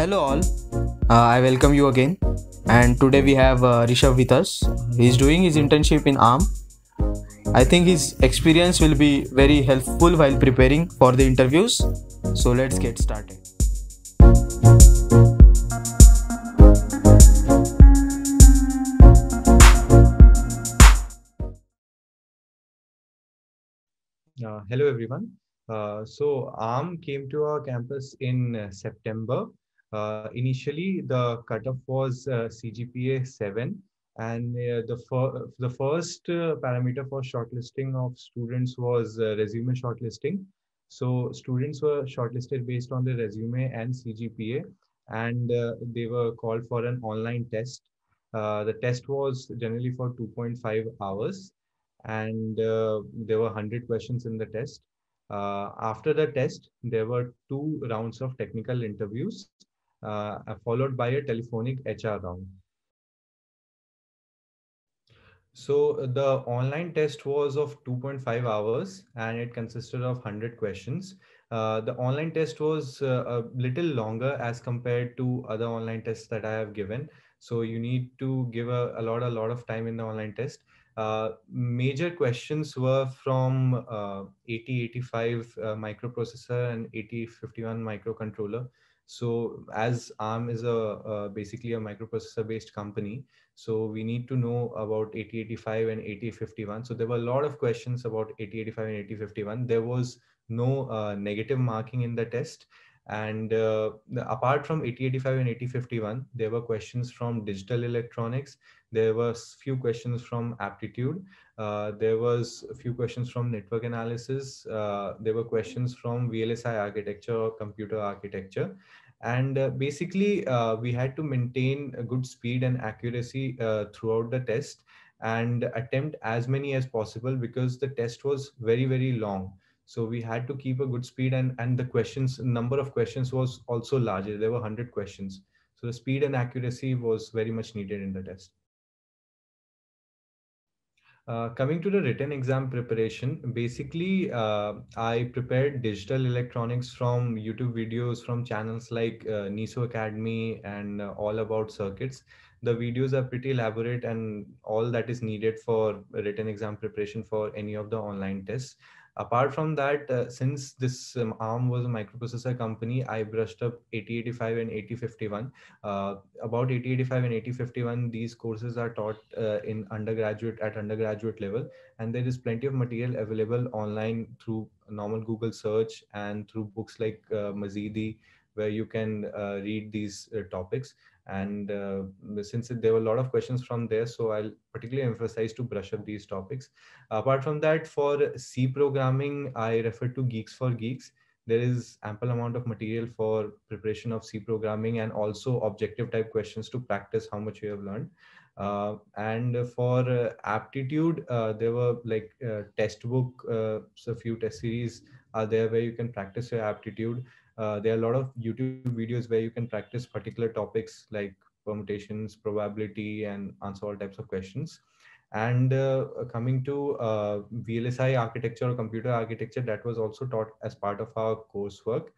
hello all uh, i welcome you again and today we have uh, rishabh with us he's doing his internship in arm i think his experience will be very helpful while preparing for the interviews so let's get started uh, hello everyone uh, so arm came to our campus in september uh, initially, the cutoff was uh, CGPA 7, and uh, the, fir the first uh, parameter for shortlisting of students was uh, resume shortlisting. So students were shortlisted based on their resume and CGPA, and uh, they were called for an online test. the test was generally for 2.5 hours, and there were 100 questions in the test. Uh, after the test, there were two rounds of technical interviews uh, followed by a telephonic HR round. So the online test was of 2.5 hours and it consisted of 100 questions. Uh, the online test was uh, a little longer as compared to other online tests that I have given. So you need to give a, a lot, a lot of time in the online test. Uh, major questions were from uh, 8085 uh, microprocessor and 8051 microcontroller. So as ARM is a uh, basically a microprocessor based company, so we need to know about 8085 and 8051. So there were a lot of questions about 8085 and 8051. There was no uh, negative marking in the test. And uh, apart from 8085 and 8051, there were questions from digital electronics. There were few questions from aptitude uh, there was a few questions from network analysis. Uh, there were questions from VLSI architecture computer architecture. And uh, basically, uh, we had to maintain a good speed and accuracy uh, throughout the test and attempt as many as possible because the test was very, very long. So we had to keep a good speed and, and the questions, number of questions was also larger. There were 100 questions. So the speed and accuracy was very much needed in the test. Uh, coming to the written exam preparation, basically, uh, I prepared digital electronics from YouTube videos from channels like uh, NISO Academy and uh, All About Circuits. The videos are pretty elaborate and all that is needed for written exam preparation for any of the online tests apart from that uh, since this um, arm was a microprocessor company i brushed up 8085 and 8051 uh, about 8085 and 8051 these courses are taught uh, in undergraduate at undergraduate level and there is plenty of material available online through normal google search and through books like uh, mazidi where you can uh, read these uh, topics and uh, since there were a lot of questions from there so i'll particularly emphasize to brush up these topics apart from that for c programming i refer to geeks for geeks there is ample amount of material for preparation of c programming and also objective type questions to practice how much you have learned uh, and for uh, aptitude, uh, there were like uh, test book, uh, so a few test series are there where you can practice your aptitude. Uh, there are a lot of YouTube videos where you can practice particular topics like permutations, probability, and answer all types of questions. And coming to VLSI architecture or computer architecture, that was also taught as part of our coursework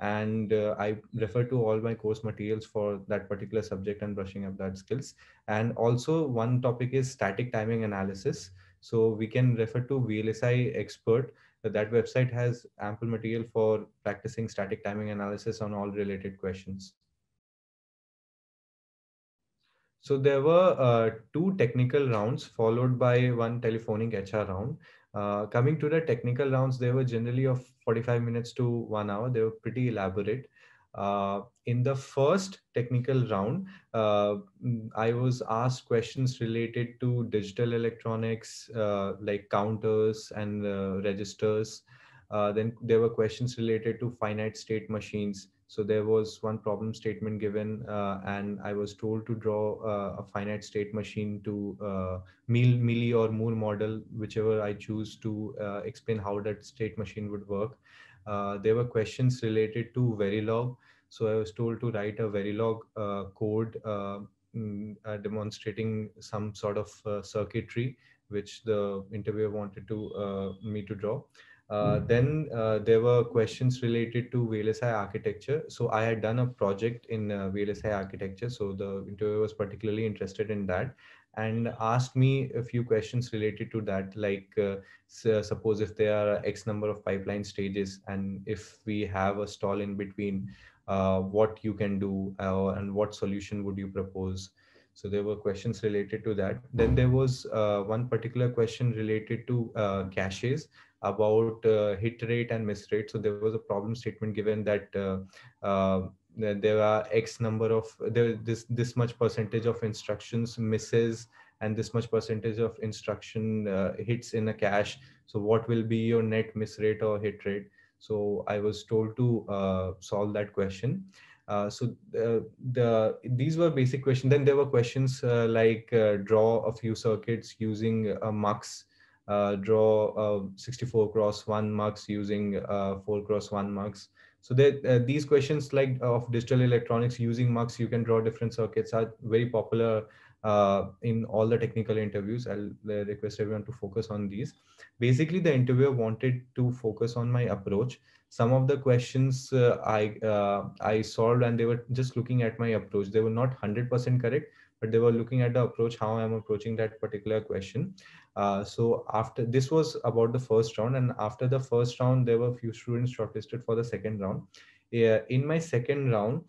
and uh, i refer to all my course materials for that particular subject and brushing up that skills and also one topic is static timing analysis so we can refer to vlsi expert that website has ample material for practicing static timing analysis on all related questions so there were uh, two technical rounds followed by one telephonic hr round uh, coming to the technical rounds, they were generally of 45 minutes to one hour. They were pretty elaborate. Uh, in the first technical round, uh, I was asked questions related to digital electronics, uh, like counters and uh, registers, uh, then there were questions related to finite state machines. So there was one problem statement given, uh, and I was told to draw uh, a finite state machine to uh, Mealy or Moore model, whichever I choose to uh, explain how that state machine would work. Uh, there were questions related to Verilog. So I was told to write a Verilog code mm, demonstrating some sort of circuitry, which the interviewer wanted to me to draw. Uh, then uh, there were questions related to VLSI architecture. So I had done a project in uh, VLSI architecture. So the interviewer was particularly interested in that and asked me a few questions related to that, like uh, so uh, suppose if there are X number of pipeline stages and if we have a stall in between, uh, what you can do and what solution would you propose? So there were questions related to that. Then there was one particular question related to caches about uh, hit rate and miss rate. So there was a problem statement given uh, uh, that there are X number of there, this this much percentage of instructions misses and this much percentage of instruction uh, hits in a cache. So what will be your net miss rate or hit rate? So I was told to uh, solve that question. Uh, so the, the these were basic questions. Then there were questions like draw a few circuits using a MUX uh, draw uh, 64 cross 1 marks using uh, 4 cross 1 marks. So that, uh, these questions like uh, of digital electronics using marks you can draw different circuits are very popular uh, in all the technical interviews. I'll request everyone to focus on these. Basically, the interviewer wanted to focus on my approach. Some of the questions I I solved and they were just looking at my approach. They were not 100% correct, but they were looking at the approach, how I'm approaching that particular question. Uh, so after this was about the first round, and after the first round, there were few students shortlisted for the second round. in my second round,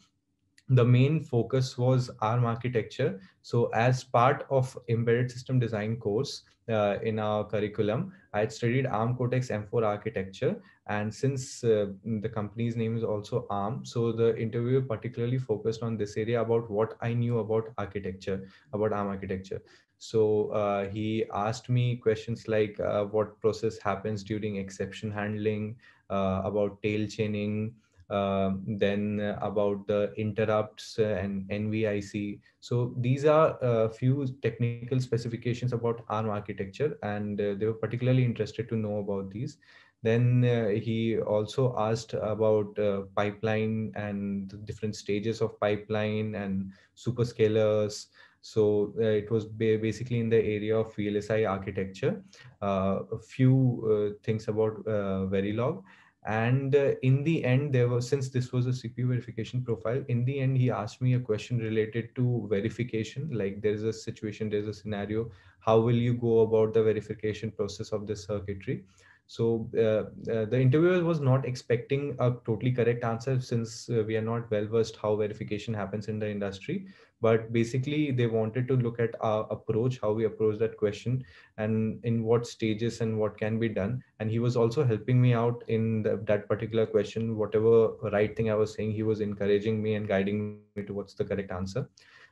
the main focus was ARM architecture. So as part of embedded system design course uh, in our curriculum, I had studied ARM Cortex M4 architecture. And since uh, the company's name is also ARM, so the interviewer particularly focused on this area about what I knew about architecture, about ARM architecture. So uh, he asked me questions like uh, what process happens during exception handling, uh, about tail chaining, um, then about the interrupts and NVIC. So these are a few technical specifications about ARM architecture, and uh, they were particularly interested to know about these. Then uh, he also asked about uh, pipeline and different stages of pipeline and superscalars, so uh, it was ba basically in the area of VLSI architecture. Uh, a few uh, things about uh, Verilog. And in the end, there was since this was a CPU verification profile. In the end, he asked me a question related to verification. Like there is a situation, there's a scenario. How will you go about the verification process of this circuitry? So uh, uh, the interviewer was not expecting a totally correct answer since uh, we are not well versed how verification happens in the industry but basically they wanted to look at our approach how we approach that question and in what stages and what can be done and he was also helping me out in the, that particular question whatever right thing i was saying he was encouraging me and guiding me towards the correct answer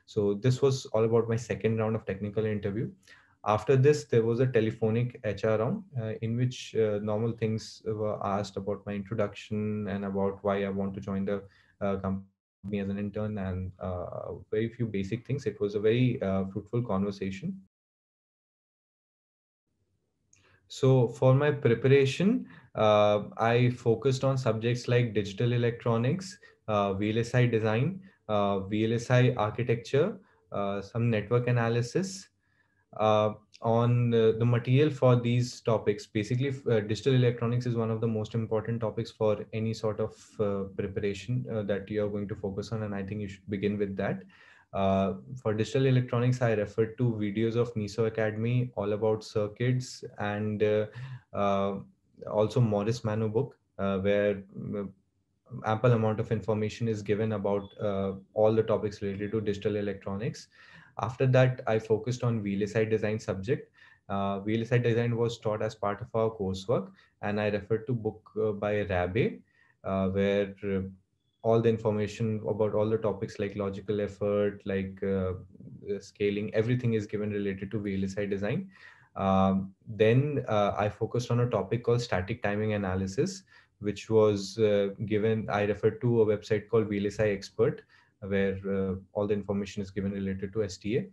so this was all about my second round of technical interview after this there was a telephonic hr round uh, in which uh, normal things were asked about my introduction and about why i want to join the uh, company me as an intern and uh, very few basic things. It was a very uh, fruitful conversation. So for my preparation, uh, I focused on subjects like digital electronics, uh, VLSI design, uh, VLSI architecture, uh, some network analysis, uh, on uh, the material for these topics. Basically, uh, digital electronics is one of the most important topics for any sort of preparation that you are going to focus on, and I think you should begin with that. Uh, for digital electronics, I referred to videos of NISO Academy, all about circuits, and uh, uh, also Morris Mano book, where ample amount of information is given about all the topics related to digital electronics. After that, I focused on VLSI design subject. Uh, VLSI design was taught as part of our coursework, and I referred to book uh, by Rabe, uh, where uh, all the information about all the topics like logical effort, like uh, scaling, everything is given related to VLSI design. Um, then uh, I focused on a topic called static timing analysis, which was given, I referred to a website called VLSI Expert, where uh, all the information is given related to STA.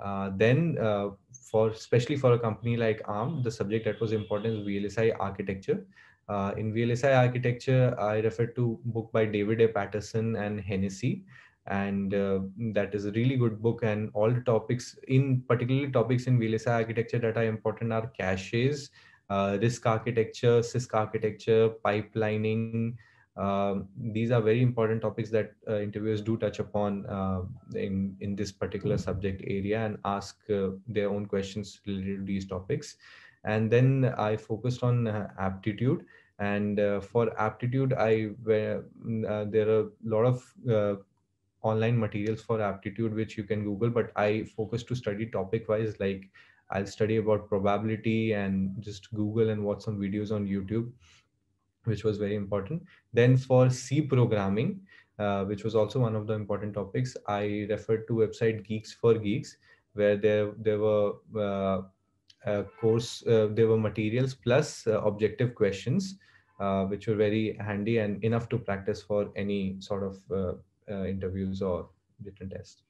Uh, then uh, for especially for a company like ARM, the subject that was important is VLSI architecture. Uh, in VLSI architecture, I refer to book by David A. Patterson and Hennessy, and uh, that is a really good book. And all the topics, in particularly topics in VLSI architecture that are important, are caches, uh, architecture, CISC architecture, pipelining, um, these are very important topics that uh, interviewers do touch upon uh, in in this particular mm-hmm. subject area and ask uh, their own questions related to these topics and then i focused on uh, aptitude and uh, for aptitude i where mm, uh, there are a lot of online materials for aptitude which you can google but i focus to study topic wise like i'll study about probability and just google and watch some videos on youtube which was very important. Then for C programming, uh, which was also one of the important topics, I referred to website Geeks for Geeks, where there there were uh, course uh, there were materials plus uh, objective questions, uh, which were very handy and enough to practice for any sort of interviews or different tests.